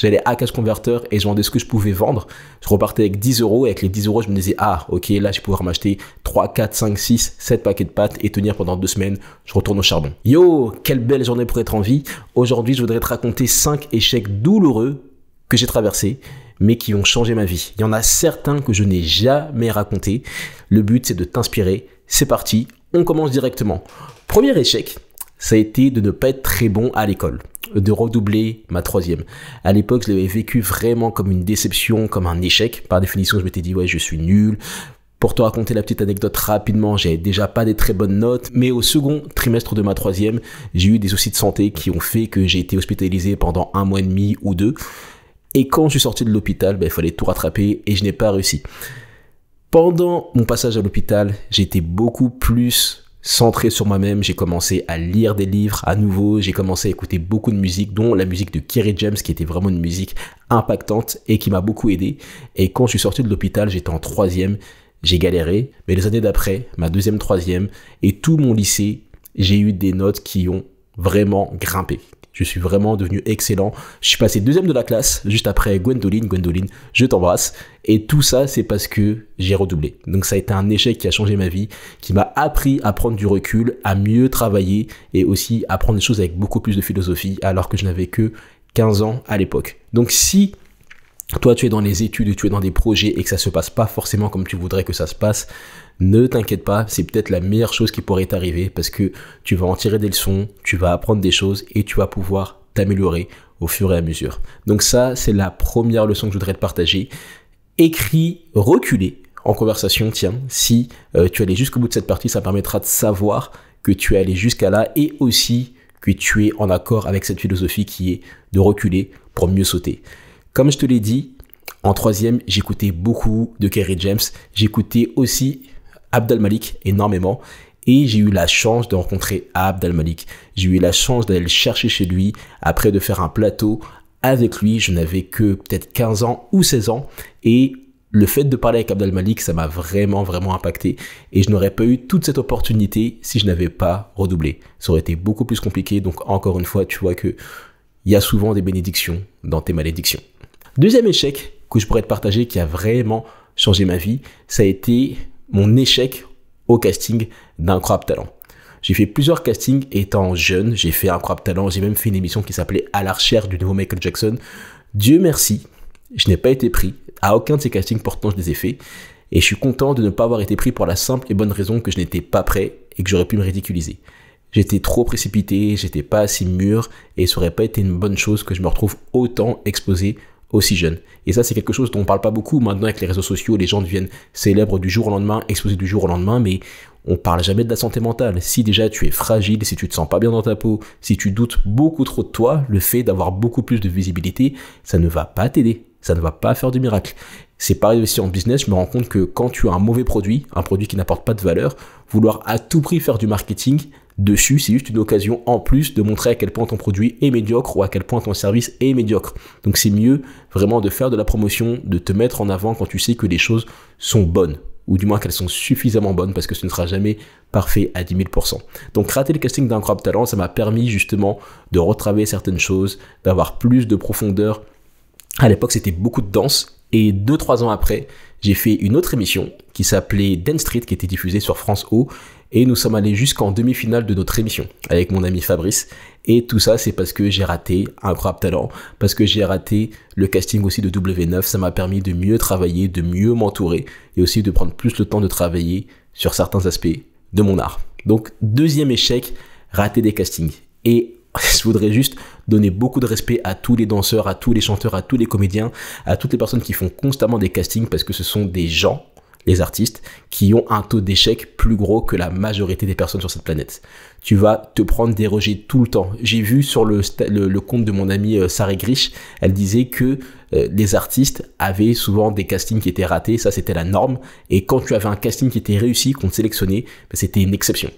J'allais à Cash Converter et je vendais ce que je pouvais vendre. Je repartais avec 10 euros et avec les 10 euros, je me disais, ah, ok, là, je vais pouvoir m'acheter 3, 4, 5, 6, 7 paquets de pâtes et tenir pendant deux semaines. Je retourne au charbon. Yo, quelle belle journée pour être en vie. Aujourd'hui, je voudrais te raconter 5 échecs douloureux que j'ai traversés mais qui ont changé ma vie. Il y en a certains que je n'ai jamais racontés. Le but, c'est de t'inspirer. C'est parti, on commence directement. Premier échec, ça a été de ne pas être très bon à l'école de redoubler ma troisième. À l'époque, je l'avais vécu vraiment comme une déception, comme un échec. Par définition, je m'étais dit, ouais, je suis nul. Pour te raconter la petite anecdote rapidement, j'avais déjà pas des très bonnes notes, mais au second trimestre de ma troisième, j'ai eu des soucis de santé qui ont fait que j'ai été hospitalisé pendant un mois et demi ou deux. Et quand je suis sorti de l'hôpital, ben, il fallait tout rattraper et je n'ai pas réussi. Pendant mon passage à l'hôpital, j'étais beaucoup plus centré sur moi-même, j'ai commencé à lire des livres à nouveau, j'ai commencé à écouter beaucoup de musique, dont la musique de Kerry James, qui était vraiment une musique impactante et qui m'a beaucoup aidé. Et quand je suis sorti de l'hôpital, j'étais en troisième, j'ai galéré, mais les années d'après, ma deuxième, troisième, et tout mon lycée, j'ai eu des notes qui ont vraiment grimpé. Je suis vraiment devenu excellent. Je suis passé deuxième de la classe, juste après Gwendoline. Gwendoline, je t'embrasse. Et tout ça, c'est parce que j'ai redoublé. Donc ça a été un échec qui a changé ma vie, qui m'a appris à prendre du recul, à mieux travailler et aussi à prendre les choses avec beaucoup plus de philosophie, alors que je n'avais que 15 ans à l'époque. Donc si toi tu es dans les études, tu es dans des projets et que ça se passe pas forcément comme tu voudrais que ça se passe, ne t'inquiète pas, c'est peut-être la meilleure chose qui pourrait t'arriver parce que tu vas en tirer des leçons, tu vas apprendre des choses et tu vas pouvoir t'améliorer au fur et à mesure. Donc ça, c'est la première leçon que je voudrais te partager. Écris, reculer en conversation, tiens, si euh, tu allé jusqu'au bout de cette partie, ça permettra de savoir que tu es allé jusqu'à là et aussi que tu es en accord avec cette philosophie qui est de reculer pour mieux sauter. Comme je te l'ai dit, en troisième, j'écoutais beaucoup de Kerry James. J'écoutais aussi Abdel Malik énormément. Et j'ai eu la chance de rencontrer al Malik. J'ai eu la chance d'aller le chercher chez lui, après de faire un plateau avec lui. Je n'avais que peut-être 15 ans ou 16 ans. Et le fait de parler avec Abdel Malik, ça m'a vraiment, vraiment impacté. Et je n'aurais pas eu toute cette opportunité si je n'avais pas redoublé. Ça aurait été beaucoup plus compliqué. Donc, encore une fois, tu vois que il y a souvent des bénédictions dans tes malédictions. Deuxième échec que je pourrais te partager qui a vraiment changé ma vie, ça a été mon échec au casting d'un d'Incroyable Talent. J'ai fait plusieurs castings étant jeune, j'ai fait un Incroyable Talent, j'ai même fait une émission qui s'appelait À la recherche du nouveau Michael Jackson. Dieu merci, je n'ai pas été pris. À aucun de ces castings, pourtant, je les ai faits. Et je suis content de ne pas avoir été pris pour la simple et bonne raison que je n'étais pas prêt et que j'aurais pu me ridiculiser. J'étais trop précipité, j'étais pas assez mûr et ça aurait pas été une bonne chose que je me retrouve autant exposé aussi jeune. Et ça, c'est quelque chose dont on parle pas beaucoup maintenant avec les réseaux sociaux. Les gens deviennent célèbres du jour au lendemain, exposés du jour au lendemain, mais on parle jamais de la santé mentale. Si déjà tu es fragile, si tu te sens pas bien dans ta peau, si tu doutes beaucoup trop de toi, le fait d'avoir beaucoup plus de visibilité, ça ne va pas t'aider. Ça ne va pas faire du miracle. C'est pareil aussi en business, je me rends compte que quand tu as un mauvais produit, un produit qui n'apporte pas de valeur, vouloir à tout prix faire du marketing dessus, c'est juste une occasion en plus de montrer à quel point ton produit est médiocre ou à quel point ton service est médiocre. Donc c'est mieux vraiment de faire de la promotion, de te mettre en avant quand tu sais que les choses sont bonnes ou du moins qu'elles sont suffisamment bonnes parce que ce ne sera jamais parfait à 10 000%. Donc rater le casting d'un crop talent, ça m'a permis justement de retravailler certaines choses, d'avoir plus de profondeur. À l'époque, c'était beaucoup de danse et 2-3 ans après, j'ai fait une autre émission qui s'appelait Dance Street, qui était diffusée sur France O. Et nous sommes allés jusqu'en demi-finale de notre émission avec mon ami Fabrice. Et tout ça, c'est parce que j'ai raté un grave talent, parce que j'ai raté le casting aussi de W9. Ça m'a permis de mieux travailler, de mieux m'entourer et aussi de prendre plus le temps de travailler sur certains aspects de mon art. Donc, deuxième échec, rater des castings. Et je voudrais juste donner beaucoup de respect à tous les danseurs, à tous les chanteurs, à tous les comédiens, à toutes les personnes qui font constamment des castings parce que ce sont des gens, les artistes, qui ont un taux d'échec plus gros que la majorité des personnes sur cette planète. Tu vas te prendre des rejets tout le temps. J'ai vu sur le, le, compte de mon amie euh, Sarah Grish, elle disait que euh, les artistes avaient souvent des castings qui étaient ratés, ça c'était la norme, et quand tu avais un casting qui était réussi, qu'on te sélectionnait, ben, c'était une exception.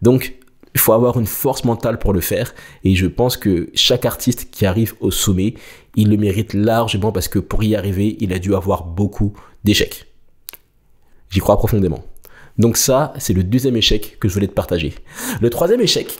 Donc il faut avoir une force mentale pour le faire. Et je pense que chaque artiste qui arrive au sommet, il le mérite largement parce que pour y arriver, il a dû avoir beaucoup d'échecs. J'y crois profondément. Donc ça, c'est le deuxième échec que je voulais te partager. Le troisième échec,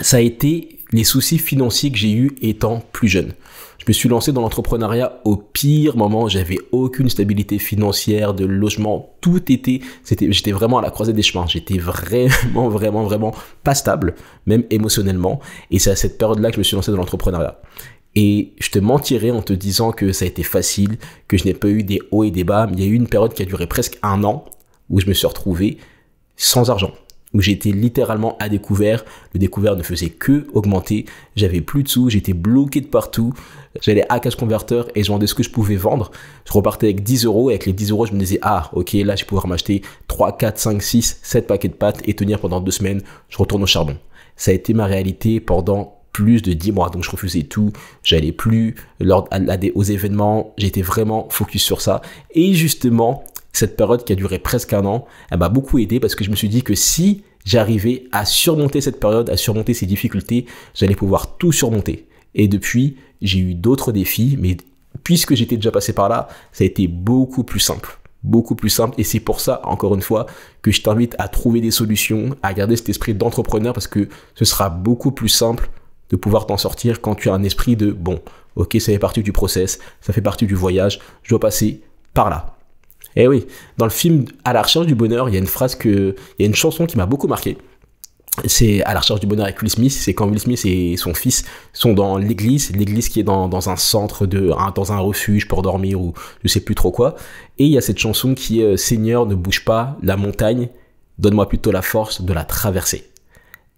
ça a été les soucis financiers que j'ai eus étant plus jeune. Je me suis lancé dans l'entrepreneuriat au pire moment. J'avais aucune stabilité financière, de logement. Tout était, j'étais vraiment à la croisée des chemins. J'étais vraiment, vraiment, vraiment pas stable, même émotionnellement. Et c'est à cette période-là que je me suis lancé dans l'entrepreneuriat. Et je te mentirais en te disant que ça a été facile, que je n'ai pas eu des hauts et des bas. Mais il y a eu une période qui a duré presque un an où je me suis retrouvé sans argent, où j'étais littéralement à découvert. Le découvert ne faisait que augmenter. J'avais plus de sous, j'étais bloqué de partout j'allais à Cash Converter et je vendais ce que je pouvais vendre. Je repartais avec 10 euros et avec les 10 euros, je me disais, ah, ok, là, je vais pouvoir m'acheter 3, 4, 5, 6, 7 paquets de pâtes et tenir pendant deux semaines. Je retourne au charbon. Ça a été ma réalité pendant plus de 10 mois. Donc je refusais tout, j'allais plus lors, aux événements, j'étais vraiment focus sur ça. Et justement, cette période qui a duré presque un an, elle m'a beaucoup aidé parce que je me suis dit que si j'arrivais à surmonter cette période, à surmonter ces difficultés, j'allais pouvoir tout surmonter. Et depuis, j'ai eu d'autres défis, mais puisque j'étais déjà passé par là, ça a été beaucoup plus simple. Beaucoup plus simple. Et c'est pour ça, encore une fois, que je t'invite à trouver des solutions, à garder cet esprit d'entrepreneur, parce que ce sera beaucoup plus simple de pouvoir t'en sortir quand tu as un esprit de bon, ok, ça fait partie du process, ça fait partie du voyage, je dois passer par là. Eh oui, dans le film À la recherche du bonheur, il y a une phrase que, il y a une chanson qui m'a beaucoup marqué c'est à la recherche du bonheur avec Will Smith, c'est quand Will Smith et son fils sont dans l'église, l'église qui est dans, un centre, de, dans un refuge pour dormir ou je sais plus trop quoi. Et il y a cette chanson qui est euh, Seigneur, ne bouge pas, la montagne, donne-moi plutôt la force de la traverser.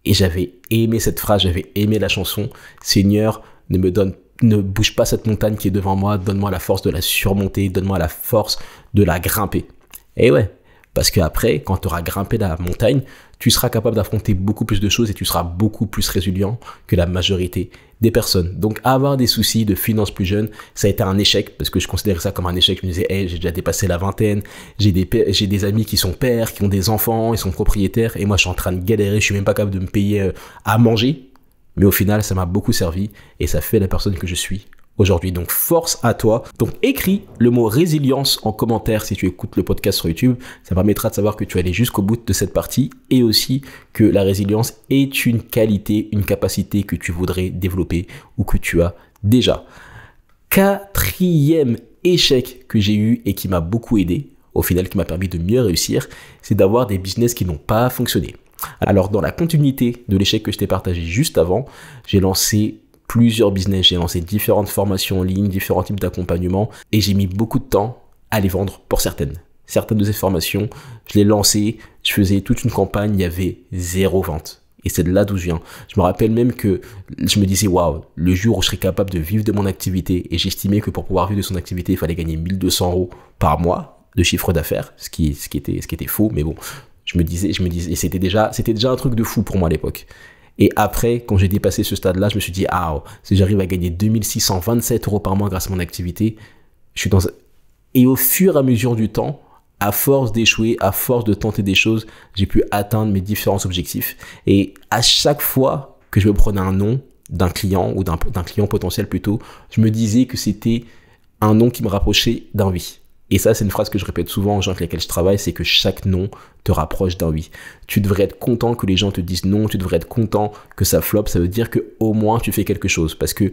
Et j'avais aimé cette phrase, j'avais aimé la chanson Seigneur, ne me donne ne bouge pas cette montagne qui est devant moi, donne-moi la force de la surmonter, donne-moi la force de la grimper. Et ouais, parce qu'après, quand tu auras grimpé la montagne, tu seras capable d'affronter beaucoup plus de choses et tu seras beaucoup plus résilient que la majorité des personnes. Donc avoir des soucis de finances plus jeunes, ça a été un échec parce que je considérais ça comme un échec. Je me disais, j'ai déjà dépassé la vingtaine, j'ai des, j'ai des amis qui sont pères, qui ont des enfants, ils sont propriétaires et moi je suis en train de galérer, je suis même pas capable de me payer euh, à manger. Mais au final, ça m'a beaucoup servi et ça fait la personne que je suis aujourd'hui. Donc force à toi. Donc écris le mot résilience en commentaire si tu écoutes le podcast sur YouTube. Ça permettra de savoir que tu es allé jusqu'au bout de cette partie et aussi que la résilience est une qualité, une capacité que tu voudrais développer ou que tu as déjà. Quatrième échec que j'ai eu et qui m'a beaucoup aidé, au final qui m'a permis de mieux réussir, c'est d'avoir des business qui n'ont pas fonctionné. Alors dans la continuité de l'échec que je t'ai partagé juste avant, j'ai lancé plusieurs business, j'ai lancé différentes formations en ligne, différents types d'accompagnement et j'ai mis beaucoup de temps à les vendre pour certaines. Certaines de ces formations, je les lançais, je faisais toute une campagne, il y avait zéro vente. Et c'est de là d'où je viens. Je me rappelle même que je me disais, waouh, le jour où je serais capable de vivre de mon activité, et j'estimais que pour pouvoir vivre de son activité, il fallait gagner 1200 euros par mois de chiffre d'affaires, ce qui, ce, qui était, ce qui était faux, mais bon, je me disais, je me disais, et c'était déjà, c'était déjà un truc de fou pour moi à l'époque. Et après, quand j'ai dépassé ce stade-là, je me suis dit, ah, si j'arrive à gagner 2627 euros par mois grâce à mon activité, je suis dans... Et au fur et à mesure du temps, à force d'échouer, à force de tenter des choses, j'ai pu atteindre mes différents objectifs. Et à chaque fois que je me prenais un nom d'un client ou d'un client potentiel plutôt, je me disais que c'était un nom qui me rapprochait d'un vie et ça, c'est une phrase que je répète souvent aux gens avec lesquels je travaille, c'est que chaque non te rapproche d'un oui. Tu devrais être content que les gens te disent non, tu devrais être content que ça floppe, ça veut dire que au moins tu fais quelque chose. Parce que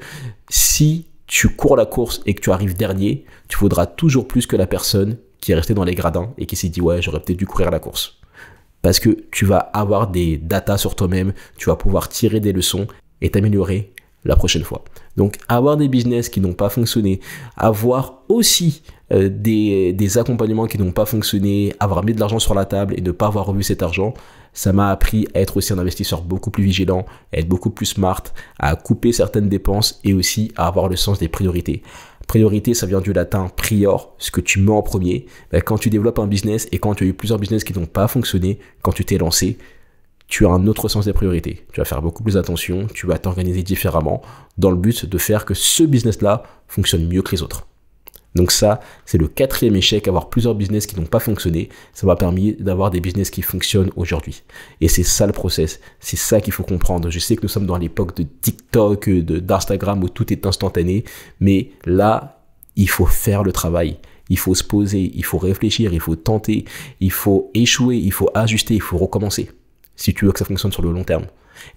si tu cours la course et que tu arrives dernier, tu faudras toujours plus que la personne qui est restée dans les gradins et qui s'est dit ouais, j'aurais peut-être dû courir la course. Parce que tu vas avoir des datas sur toi-même, tu vas pouvoir tirer des leçons et t'améliorer la prochaine fois. Donc avoir des business qui n'ont pas fonctionné, avoir aussi euh, des, accompagnements qui n'ont pas fonctionné, avoir mis de l'argent sur la table et ne pas avoir revu cet argent, ça m'a appris à être aussi un investisseur beaucoup plus vigilant, à être beaucoup plus smart, à couper certaines dépenses et aussi à avoir le sens des priorités. Priorité, ça vient du latin prior, ce que tu mets en premier. Ben, quand tu développes un business et quand tu as eu plusieurs business qui n'ont pas fonctionné, quand tu t'es lancé, tu as un autre sens des priorités. Tu vas faire beaucoup plus attention, tu vas t'organiser différemment dans le but de faire que ce business-là fonctionne mieux que les autres. Donc ça, c'est le quatrième échec, avoir plusieurs business qui n'ont pas fonctionné, ça m'a permis d'avoir des business qui fonctionnent aujourd'hui. Et c'est ça le process, c'est ça qu'il faut comprendre. Je sais que nous sommes dans l'époque de TikTok, d'Instagram où tout est instantané, mais là, il faut faire le travail. Il faut se poser, il faut réfléchir, il faut tenter, il faut échouer, il faut ajuster, il faut recommencer si tu veux que ça fonctionne sur le long terme.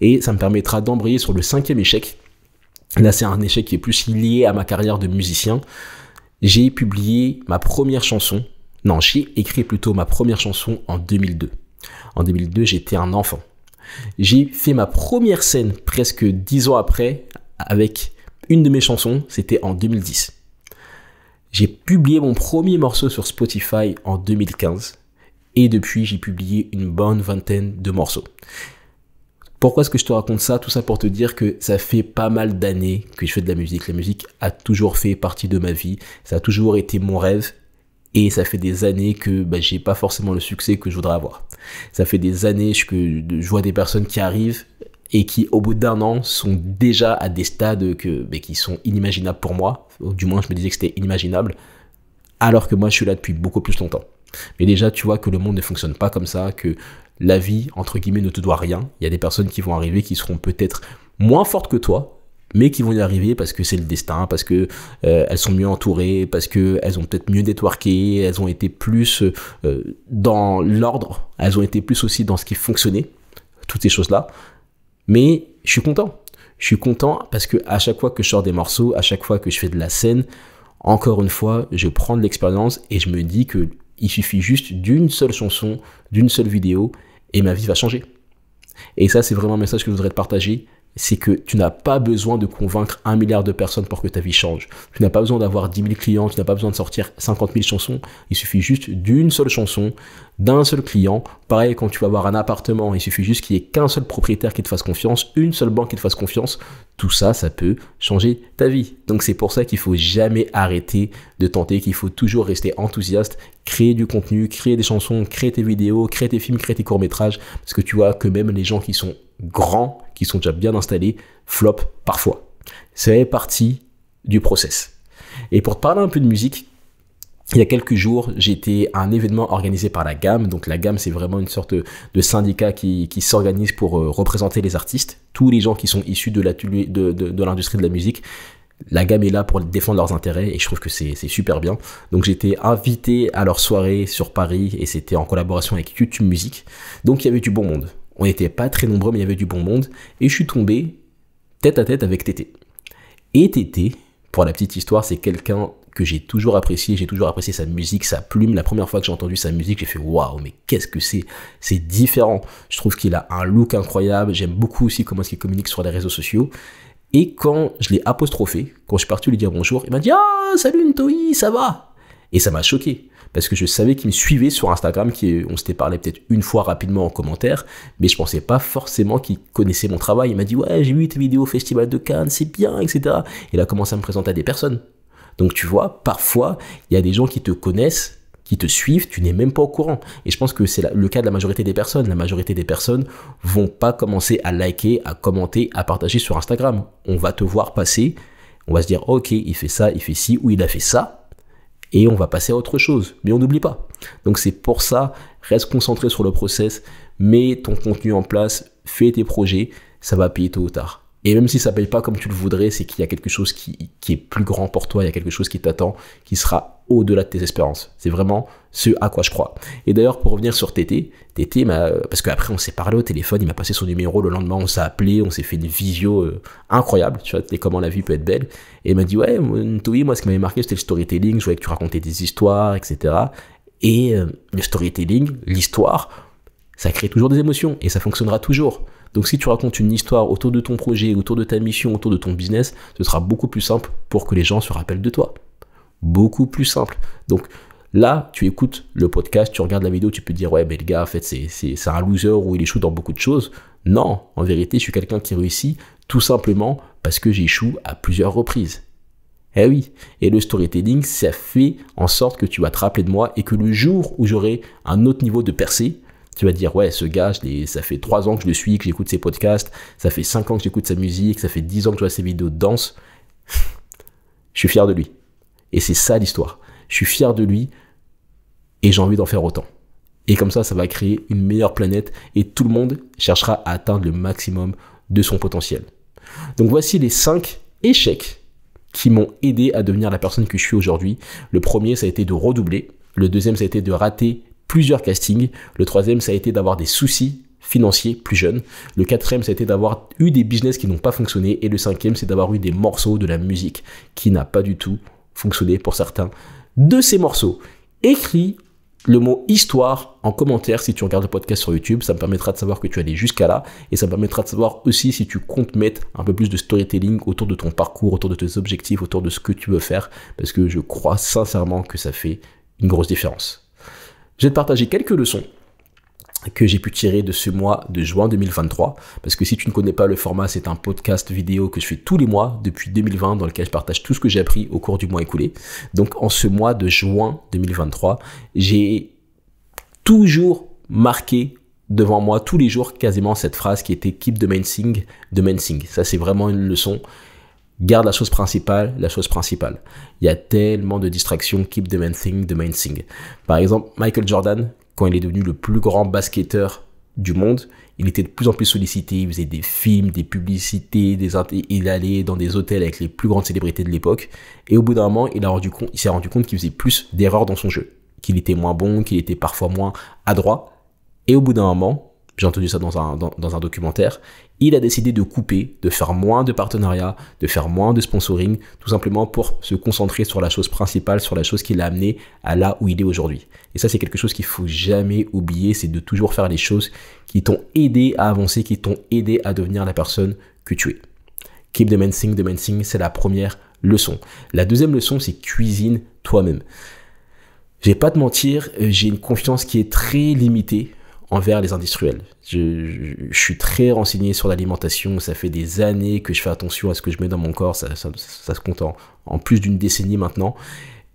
Et ça me permettra d'embrayer sur le cinquième échec. Là, c'est un échec qui est plus lié à ma carrière de musicien. J'ai publié ma première chanson. Non, j'ai écrit plutôt ma première chanson en 2002. En 2002, j'étais un enfant. J'ai fait ma première scène presque dix ans après avec une de mes chansons, c'était en 2010. J'ai publié mon premier morceau sur Spotify en 2015. Et depuis, j'ai publié une bonne vingtaine de morceaux. Pourquoi est-ce que je te raconte ça Tout ça pour te dire que ça fait pas mal d'années que je fais de la musique. La musique a toujours fait partie de ma vie. Ça a toujours été mon rêve. Et ça fait des années que je bah, j'ai pas forcément le succès que je voudrais avoir. Ça fait des années que je vois des personnes qui arrivent et qui, au bout d'un an, sont déjà à des stades que, bah, qui sont inimaginables pour moi. Du moins, je me disais que c'était inimaginable. Alors que moi, je suis là depuis beaucoup plus longtemps. Mais déjà, tu vois que le monde ne fonctionne pas comme ça, que la vie, entre guillemets, ne te doit rien. Il y a des personnes qui vont arriver qui seront peut-être moins fortes que toi, mais qui vont y arriver parce que c'est le destin, parce que euh, elles sont mieux entourées, parce que elles ont peut-être mieux networké, elles ont été plus euh, dans l'ordre, elles ont été plus aussi dans ce qui fonctionnait, toutes ces choses-là. Mais je suis content. Je suis content parce que à chaque fois que je sors des morceaux, à chaque fois que je fais de la scène, encore une fois, je prends de l'expérience et je me dis que il suffit juste d'une seule chanson, d'une seule vidéo, et ma vie va changer. Et ça, c'est vraiment un message que je voudrais te partager c'est que tu n'as pas besoin de convaincre un milliard de personnes pour que ta vie change. Tu n'as pas besoin d'avoir 10 000 clients, tu n'as pas besoin de sortir 50 000 chansons. Il suffit juste d'une seule chanson, d'un seul client. Pareil, quand tu vas avoir un appartement, il suffit juste qu'il n'y ait qu'un seul propriétaire qui te fasse confiance, une seule banque qui te fasse confiance. Tout ça, ça peut changer ta vie. Donc c'est pour ça qu'il faut jamais arrêter de tenter, qu'il faut toujours rester enthousiaste, créer du contenu, créer des chansons, créer tes vidéos, créer tes films, créer tes courts-métrages. Parce que tu vois que même les gens qui sont grands, qui sont déjà bien installés flop parfois. C'est partie du process. Et pour te parler un peu de musique, il y a quelques jours, j'étais à un événement organisé par la gamme. Donc la gamme, c'est vraiment une sorte de syndicat qui, s'organise pour euh, représenter les artistes, tous les gens qui sont issus de l'industrie de, de, de la musique la gamme est là pour défendre leurs intérêts et je trouve que c'est super bien. Donc j'étais invité à leur soirée sur Paris et c'était en collaboration avec YouTube Musique, Donc il y avait du bon monde. On n'était pas très nombreux, mais il y avait du bon monde. Et je suis tombé tête à tête avec Tété. Et Tété, pour la petite histoire, c'est quelqu'un que j'ai toujours apprécié. J'ai toujours apprécié sa musique, sa plume. La première fois que j'ai entendu sa musique, j'ai fait waouh, mais qu'est-ce que c'est C'est différent. Je trouve qu'il a un look incroyable. J'aime beaucoup aussi comment il ce qu'il communique sur les réseaux sociaux. Et quand je l'ai apostrophé, quand je suis parti lui dire bonjour, il m'a dit ah salut Ntoi, ça va et ça m'a choqué parce que je savais qu'il me suivait sur Instagram, qui on s'était parlé peut-être une fois rapidement en commentaire, mais je pensais pas forcément qu'il connaissait mon travail. Il m'a dit ouais j'ai vu tes vidéos au Festival de Cannes, c'est bien, etc. Et il a commencé à me présenter à des personnes. Donc tu vois, parfois il y a des gens qui te connaissent, qui te suivent, tu n'es même pas au courant. Et je pense que c'est le cas de la majorité des personnes. La majorité des personnes vont pas commencer à liker, à commenter, à partager sur Instagram. On va te voir passer. On va se dire, ok, il fait ça, il fait ci, ou il a fait ça et on va passer à autre chose. Mais on n'oublie pas. Donc c'est pour ça, reste concentré sur le process, mets ton contenu en place, fais tes projets, ça va payer tôt ou tard. Et même si ça ne paye pas comme tu le voudrais, c'est qu'il y a quelque chose qui, qui, est plus grand pour toi, il y a quelque chose qui t'attend, qui sera au-delà de tes espérances. C'est vraiment ce à quoi je crois. Et d'ailleurs, pour revenir sur Tété, Tété m'a. Euh, parce qu'après, on s'est parlé au téléphone, il m'a passé son numéro, le lendemain, on s'est appelé, on s'est fait une visio euh, incroyable, tu vois, comment la vie peut être belle. Et il m'a dit Ouais, toi, moi, ce qui m'avait marqué, c'était le storytelling, je voyais que tu racontais des histoires, etc. Et euh, le storytelling, l'histoire, ça crée toujours des émotions et ça fonctionnera toujours. Donc si tu racontes une histoire autour de ton projet, autour de ta mission, autour de ton business, ce sera beaucoup plus simple pour que les gens se rappellent de toi beaucoup plus simple. Donc là, tu écoutes le podcast, tu regardes la vidéo, tu peux dire ouais, mais le gars, en fait, c'est un loser ou il échoue dans beaucoup de choses. Non, en vérité, je suis quelqu'un qui réussit tout simplement parce que j'échoue à plusieurs reprises. Eh oui, et le storytelling, ça fait en sorte que tu vas te rappeler de moi et que le jour où j'aurai un autre niveau de percée, tu vas dire, ouais, ce gars, ça fait trois ans que je le suis, que j'écoute ses podcasts, ça fait cinq ans que j'écoute sa musique, ça fait dix ans que je vois ses vidéos de danse. je suis fier de lui. Et c'est ça l'histoire. Je suis fier de lui et j'ai envie d'en faire autant. Et comme ça, ça va créer une meilleure planète et tout le monde cherchera à atteindre le maximum de son potentiel. Donc voici les 5 échecs qui m'ont aidé à devenir la personne que je suis aujourd'hui. Le premier, ça a été de redoubler. Le deuxième, ça a été de rater plusieurs castings. Le troisième, ça a été d'avoir des soucis financiers plus jeunes. Le quatrième, ça a été d'avoir eu des business qui n'ont pas fonctionné. Et le cinquième, c'est d'avoir eu des morceaux de la musique qui n'a pas du tout fonctionner pour certains de ces morceaux. Écris le mot histoire en commentaire si tu regardes le podcast sur YouTube. Ça me permettra de savoir que tu es allé jusqu'à là et ça me permettra de savoir aussi si tu comptes mettre un peu plus de storytelling autour de ton parcours, autour de tes objectifs, autour de ce que tu veux faire parce que je crois sincèrement que ça fait une grosse différence. J'ai partager quelques leçons que j'ai pu tirer de ce mois de juin 2023. Parce que si tu ne connais pas le format, c'est un podcast vidéo que je fais tous les mois depuis 2020 dans lequel je partage tout ce que j'ai appris au cours du mois écoulé. Donc en ce mois de juin 2023, j'ai toujours marqué devant moi tous les jours quasiment cette phrase qui était Keep the main thing, the main thing. Ça c'est vraiment une leçon. Garde la chose principale, la chose principale. Il y a tellement de distractions, keep the main thing, the main thing. Par exemple, Michael Jordan, quand il est devenu le plus grand basketteur du monde, il était de plus en plus sollicité, il faisait des films, des publicités, des il allait dans des hôtels avec les plus grandes célébrités de l'époque, et au bout d'un moment, il, il s'est rendu compte qu'il faisait plus d'erreurs dans son jeu, qu'il était moins bon, qu'il était parfois moins adroit, et au bout d'un moment, j'ai entendu ça dans un, dans, dans un documentaire, il a décidé de couper, de faire moins de partenariats, de faire moins de sponsoring, tout simplement pour se concentrer sur la chose principale, sur la chose qui l'a amené à là où il est aujourd'hui. Et ça, c'est quelque chose qu'il faut jamais oublier, c'est de toujours faire les choses qui t'ont aidé à avancer, qui t'ont aidé à devenir la personne que tu es. Keep the main thing, the thing, c'est la première leçon. La deuxième leçon, c'est cuisine toi-même. Je vais pas te mentir, euh, j'ai une confiance qui est très limitée envers les industriels. Je, suis très renseigné sur l'alimentation, ça fait des années que je fais attention à ce que je mets dans mon corps, ça, se compte en, plus d'une décennie maintenant.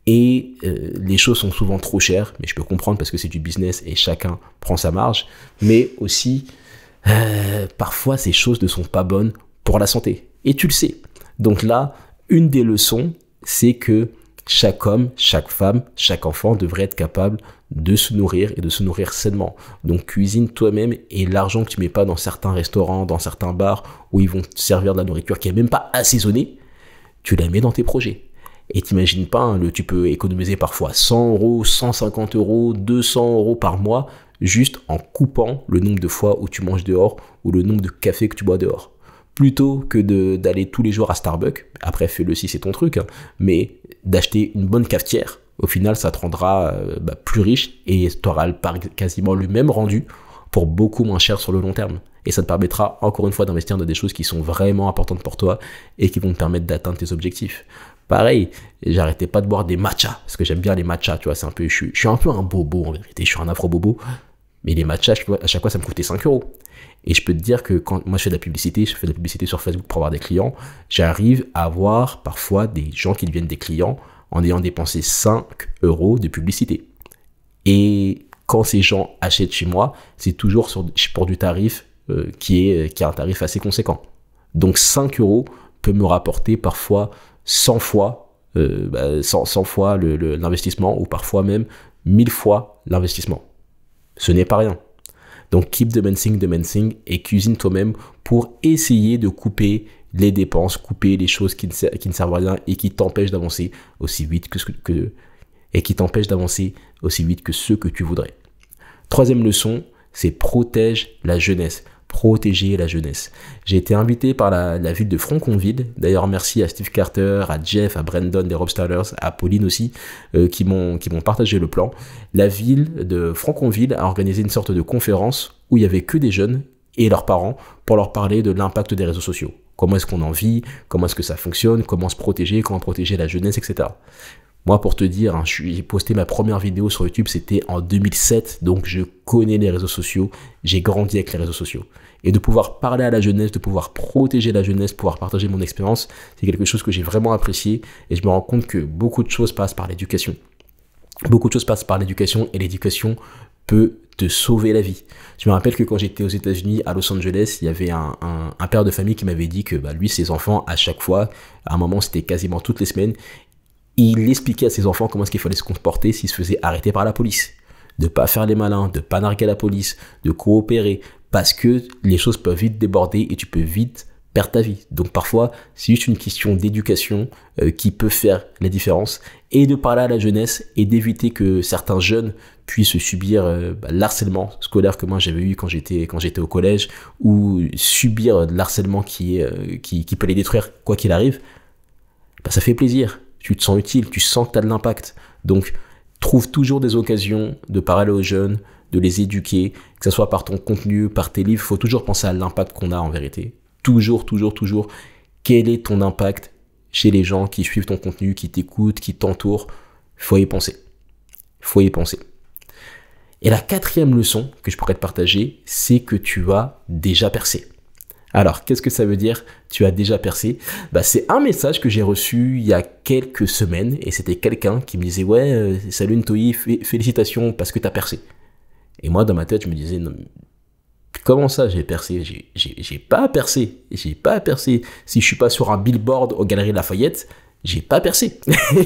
Et euh, les choses sont souvent trop chères, mais je peux comprendre parce que c'est du business et chacun prend sa marge. Mais aussi, euh, parfois ces choses ne sont pas bonnes pour la santé. Et tu le sais. Donc là, une des leçons, c'est que chaque homme, chaque femme, chaque enfant devrait être capable de se nourrir et de se nourrir sainement. Donc cuisine toi-même et l'argent que tu mets pas dans certains restaurants, dans certains bars où ils vont te servir de la nourriture qui est même pas assaisonnée, tu la mets dans tes projets. Et t'imagines pas, hein, tu peux économiser parfois 100 euros, 150 euros, 200 euros par mois juste en coupant le nombre de fois où tu manges dehors ou le nombre de cafés que tu bois dehors. Plutôt que d'aller tous les jours à Starbucks, après fais-le si c'est ton truc, hein. mais d'acheter une bonne cafetière, au final, ça te rendra euh, bah, plus riche et tu auras quasiment le même rendu pour beaucoup moins cher sur le long terme. Et ça te permettra, encore une fois, d'investir dans des choses qui sont vraiment importantes pour toi et qui vont te permettre d'atteindre tes objectifs. Pareil, j'arrêtais pas de boire des matchas, parce que j'aime bien les matchas, tu vois, c'est un peu, je je suis, un peu un bobo en vérité, je suis un afro-bobo, mais les matchs, à chaque fois, ça me coûtait 5 euros. Et je peux te dire que quand moi je fais de la publicité, je fais de la publicité sur Facebook pour avoir des clients, j'arrive à avoir parfois des gens qui deviennent des clients en ayant dépensé 5 euros de publicité. Et quand ces gens achètent chez moi, c'est toujours sur, pour du tarif euh, qui, est, euh, qui a un tarif assez conséquent. Donc 5 euros peut me rapporter parfois 100 fois, 100, euh, 100 bah, fois l'investissement ou parfois même 1000 fois l'investissement. Ce n'est pas rien. Donc keep the mensing, the mensing et cuisine toi-même pour essayer de couper les dépenses, couper les choses qui ne, servent à rien et qui t'empêchent d'avancer aussi vite que, et qui t'empêchent d'avancer aussi vite que ce que tu voudrais. Troisième leçon, c'est protège la jeunesse protéger la jeunesse. J'ai été invité par la, ville de Franconville. D'ailleurs, merci à Steve Carter, à Jeff, à Brandon des Robstallers, à Pauline aussi, euh, qui m'ont partagé le plan. La ville de Franconville a organisé une sorte de conférence où il y avait que des jeunes et leurs parents pour leur parler de l'impact des réseaux sociaux. Comment est-ce qu'on en vit, comment est-ce que ça fonctionne, comment se protéger, comment protéger la jeunesse, etc. Moi, pour te dire, hein, j'ai posté ma première vidéo sur YouTube, c'était en 2007, donc je connais les réseaux sociaux, j'ai grandi avec les réseaux sociaux. Et de pouvoir parler à la jeunesse, de pouvoir protéger la jeunesse, pouvoir partager mon expérience, c'est quelque chose que j'ai vraiment apprécié et je me rends compte que beaucoup de choses passent par l'éducation. Beaucoup de choses passent par l'éducation et l'éducation peut te sauver la vie. Je me rappelle que quand j'étais aux États-Unis, à Los Angeles, il y avait un, père de famille qui m'avait dit que bah, lui, ses enfants, à chaque fois, à un moment, c'était quasiment toutes les semaines, il expliquait à ses enfants comment est-ce qu'il fallait se comporter s'il se faisaient arrêter par la police. De pas faire les malins, de pas narguer la police, de coopérer, parce que les choses peuvent vite déborder et tu peux vite perdre ta vie. Donc parfois, c'est juste une question d'éducation euh, qui peut faire la différence et de parler à la jeunesse et d'éviter que certains jeunes puissent subir euh, bah, l'harcèlement scolaire que moi j'avais eu quand j'étais quand j'étais au collège ou subir de l'harcèlement qui, euh, qui, peut les détruire quoi qu'il arrive. Bah, ça fait plaisir tu te sens utile, tu sens que tu as de l'impact. Donc, trouve toujours des occasions de parler aux jeunes, de les éduquer, que ce soit par ton contenu, par tes livres. Il faut toujours penser à l'impact qu'on a en vérité. Toujours, toujours, toujours. Quel est ton impact chez les gens qui suivent ton contenu, qui t'écoutent, qui t'entourent Faut y penser. Faut y penser. Et la quatrième leçon que je pourrais te partager, c'est que tu as déjà percé. Alors, qu'est-ce que ça veut dire Tu as déjà percé bah, C'est un message que j'ai reçu il y a quelques semaines et c'était quelqu'un qui me disait Ouais, euh, salut Ntoyi, félicitations parce que tu as percé. Et moi, dans ma tête, je me disais Comment ça j'ai percé J'ai pas percé. J'ai pas percé. Si je suis pas sur un billboard aux Galeries Lafayette, j'ai pas percé.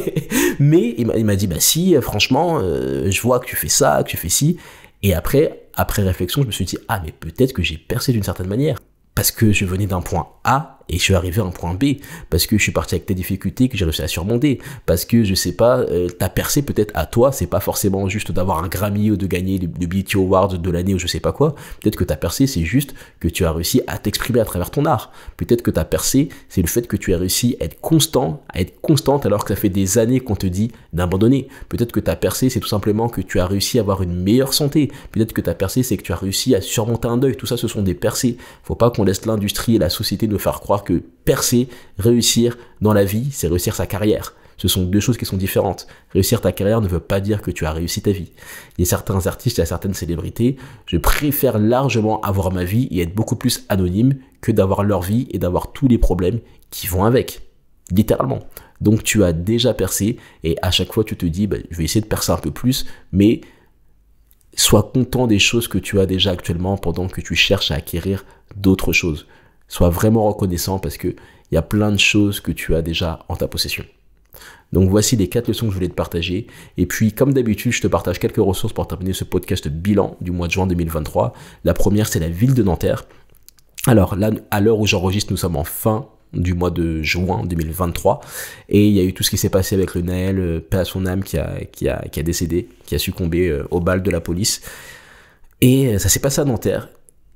Mais il m'a dit Bah si, euh, franchement, euh, je vois que tu fais ça, que tu fais ci. Et après, après réflexion, je me suis dit, ah, mais peut-être que j'ai percé d'une certaine manière parce que je venais d'un point A et je suis arrivé à un point B parce que je suis parti avec des difficultés que j'ai réussi à surmonter parce que je sais pas euh, ta percée peut-être à toi c'est pas forcément juste d'avoir un Grammy ou de gagner le, Beauty Award de l'année ou je sais pas quoi peut-être que ta percée c'est juste que tu as réussi à t'exprimer à travers ton art peut-être que ta percée c'est le fait que tu as réussi à être constant à être constante alors que ça fait des années qu'on te dit d'abandonner peut-être que ta percée c'est tout simplement que tu as réussi à avoir une meilleure santé peut-être que ta percée c'est que tu as réussi à surmonter un deuil tout ça ce sont des percées faut pas qu'on laisse l'industrie et la société nous faire croire que percer, réussir dans la vie, c'est réussir sa carrière. Ce sont deux choses qui sont différentes. Réussir ta carrière ne veut pas dire que tu as réussi ta vie. Il y a certains artistes, il y a certaines célébrités. Je préfère largement avoir ma vie et être beaucoup plus anonyme que d'avoir leur vie et d'avoir tous les problèmes qui vont avec. Littéralement. Donc tu as déjà percé et à chaque fois tu te dis, bah, je vais essayer de percer un peu plus, mais sois content des choses que tu as déjà actuellement pendant que tu cherches à acquérir d'autres choses. Sois vraiment reconnaissant parce que il y a plein de choses que tu as déjà en ta possession. Donc voici les quatre leçons que je voulais te partager. Et puis, comme d'habitude, je te partage quelques ressources pour terminer ce podcast bilan du mois de juin 2023. La première, c'est la ville de Nanterre. Alors là, à l'heure où j'enregistre, nous sommes en fin du mois de juin 2023. Et il y a eu tout ce qui s'est passé avec le Naël, euh, paix à son âme, qui a, qui a, décédé, qui a succombé euh, au bal de la police. Et euh, ça s'est passé à Nanterre.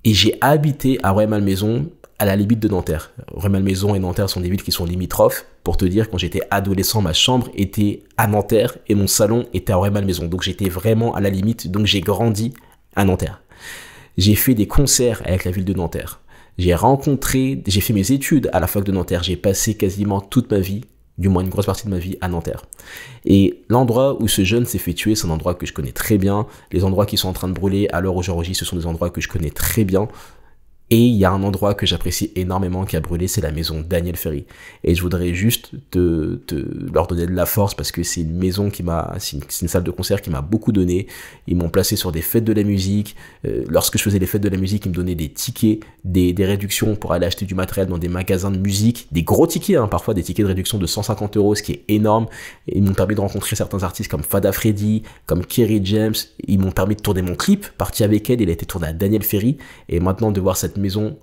Et j'ai habité à Royal Malmaison à la limite de Nanterre. Malmaison et Nanterre sont des villes qui sont limitrophes. Pour te dire, quand j'étais adolescent, ma chambre était à Nanterre et mon salon était à Maison, Donc j'étais vraiment à la limite. Donc j'ai grandi à Nanterre. J'ai fait des concerts avec la ville de Nanterre. J'ai rencontré, j'ai fait mes études à la fac de Nanterre. J'ai passé quasiment toute ma vie, du moins une grosse partie de ma vie, à Nanterre. Et l'endroit où ce jeune s'est fait tuer, c'est un endroit que je connais très bien. Les endroits qui sont en train de brûler à l'heure où ce sont des endroits que je connais très bien. Et il y a un endroit que j'apprécie énormément qui a brûlé, c'est la maison Daniel Ferry. Et je voudrais juste te, leur donner de la force parce que c'est une maison qui m'a, c'est une, salle de concert qui m'a beaucoup donné. Ils m'ont placé sur des fêtes de la musique. Euh, lorsque je faisais les fêtes de la musique, ils me donnaient des tickets, des, réductions pour aller acheter du matériel dans des magasins de musique, des gros tickets, hein, parfois des tickets de réduction de 150 euros, ce qui est énorme. Ils m'ont permis de rencontrer certains artistes comme Fada Freddy, comme Kerry James. Ils m'ont permis de tourner mon clip, parti avec elle. Il a été tourné à Daniel Ferry. Et maintenant de voir cette maison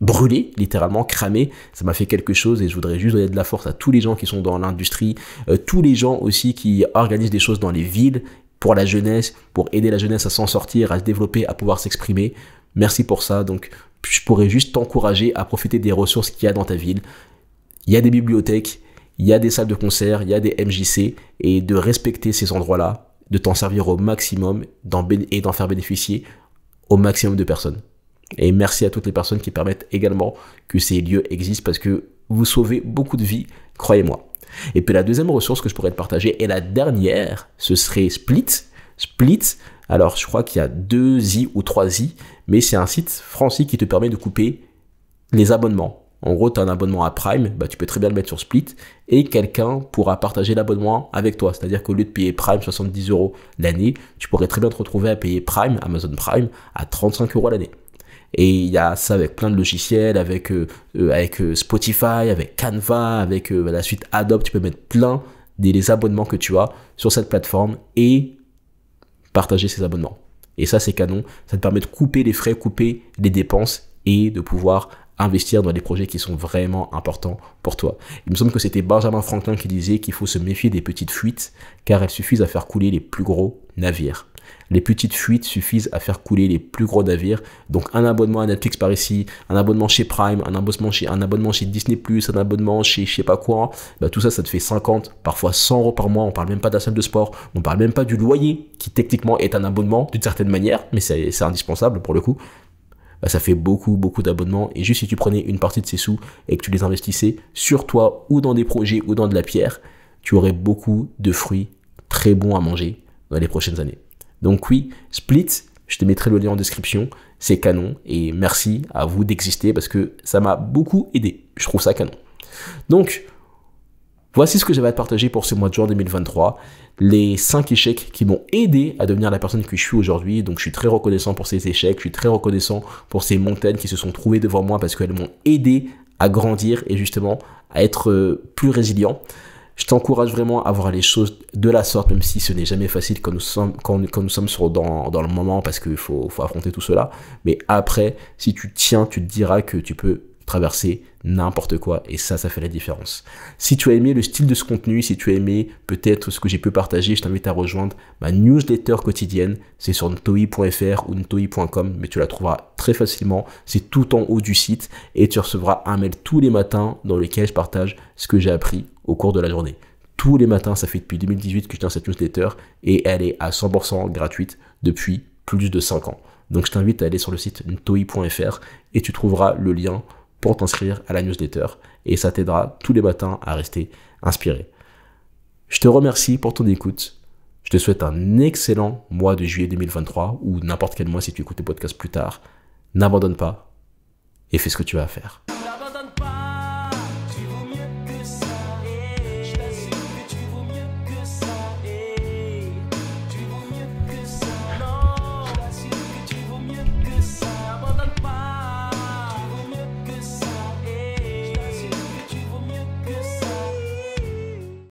brûlée, littéralement cramée, Ça m'a fait quelque chose et je voudrais juste donner de la force à tous les gens qui sont dans l'industrie, euh, tous les gens aussi qui organisent des choses dans les villes pour la jeunesse, pour aider la jeunesse à s'en sortir, à se développer, à pouvoir s'exprimer. Merci pour ça. Donc, je pourrais juste t'encourager à profiter des ressources qu'il y a dans ta ville. Il y a des bibliothèques, il y a des salles de concert, il y a des MJC et de respecter ces endroits-là, de t'en servir au maximum et d'en faire bénéficier au maximum de personnes. Et merci à toutes les personnes qui permettent également que ces lieux existent parce que vous sauvez beaucoup de vies, croyez-moi. Et puis la deuxième ressource que je pourrais te partager, et la dernière, ce serait Split. Split, alors je crois qu'il y a deux i ou trois i, mais c'est un site français qui te permet de couper les abonnements. En gros, tu as un abonnement à Prime, bah, tu peux très bien le mettre sur Split et quelqu'un pourra partager l'abonnement avec toi. C'est-à-dire qu'au lieu de payer Prime 70 euros l'année, tu pourrais très bien te retrouver à payer Prime, Amazon Prime, à 35 euros l'année. Et il y a ça avec plein de logiciels, avec, euh, euh, euh, Spotify, avec Canva, avec bah, la suite Adobe. Tu peux mettre plein des abonnements que tu as sur cette plateforme et partager ces abonnements. Et ça, c'est canon. Ça te permet de couper les frais, couper les dépenses et de pouvoir investir dans des projets qui sont vraiment importants pour toi. Il me semble que c'était Benjamin Franklin qui disait qu'il faut se méfier des petites fuites car elles suffisent à faire couler les plus gros navires. Les petites fuites suffisent à faire couler les plus gros navires. Donc un abonnement à Netflix par ici, un abonnement chez Prime, un abonnement chez, un abonnement chez Disney+, un abonnement chez je sais pas quoi, bah, tout ça, ça te fait 50, parfois 100 euros par mois. On parle même pas de la salle de sport, on parle même pas du loyer, qui techniquement est un abonnement d'une certaine manière, mais c'est indispensable pour le coup. Bah, ça fait beaucoup, beaucoup d'abonnements. Et juste si tu prenais une partie de ces sous et que tu les investissais sur toi ou dans des projets ou dans de la pierre, tu aurais beaucoup de fruits très bons à manger dans les prochaines années. Donc oui, Split, je te mettrai le lien en description, c'est canon, et merci à vous d'exister parce que ça m'a beaucoup aidé, je trouve ça canon. Donc, voici ce que j'avais à te partager pour ce mois de juin 2023, les 5 échecs qui m'ont aidé à devenir la personne que je suis aujourd'hui, donc je suis très reconnaissant pour ces échecs, je suis très reconnaissant pour ces montagnes qui se sont trouvées devant moi parce qu'elles m'ont aidé à grandir et justement à être euh, plus résilient. Je t'encourage vraiment à voir les choses de la sorte, même si ce n'est jamais facile quand nous sommes, sommes dans, le moment, parce qu'il faut, faut affronter tout cela. Mais après, si tu tiens, tu te diras que tu peux traverser n'importe quoi et ça, ça fait la différence. Si tu as aimé le style de ce contenu, si tu as aimé peut-être ce que j'ai pu partager, je t'invite à rejoindre ma newsletter quotidienne. C'est sur ntoi.fr ou ntoi.com, mais tu la trouveras très facilement. C'est tout en haut du site et tu recevras un mail tous les matins dans lequel je partage ce que j'ai appris au cours de la journée. Tous les matins, ça fait depuis 2018 que je tiens cette newsletter et elle est à 100% gratuite depuis plus de 5 ans. Donc je t'invite à aller sur le site ntoi.fr et tu trouveras le lien pour t'inscrire à la newsletter et ça t'aidera tous les matins à rester inspiré. Je te remercie pour ton écoute. Je te souhaite un excellent mois de juillet 2023 ou n'importe quel mois si tu écoutes le podcast plus tard. N'abandonne pas et fais ce que tu as à faire.